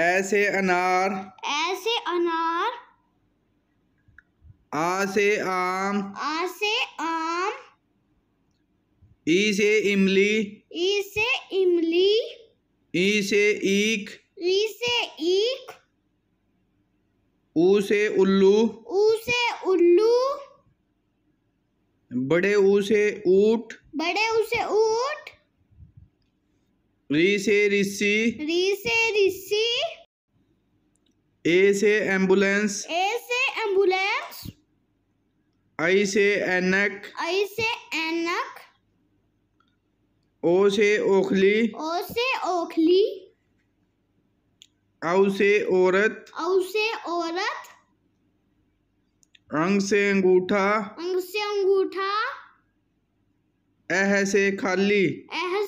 ऐसे अनार ऐसे अनार आ से आम आ से आम ई से इमली ई से इमली ई से ईख ई से ईख ऊ से उल्लू ऊ से उल्लू बड़े ऊ से ऊट बड़े ऊ से ऊट री से ऋषि री से ऋषि ए से एम्बुलेंस ए से एम्बुलेंस आई से एनक आई से एनक ओ से ओखली ओ से ओखली औ से औरत औ से औरत अंग से अंगूठा अंग से अंगूठा एह से खाली एह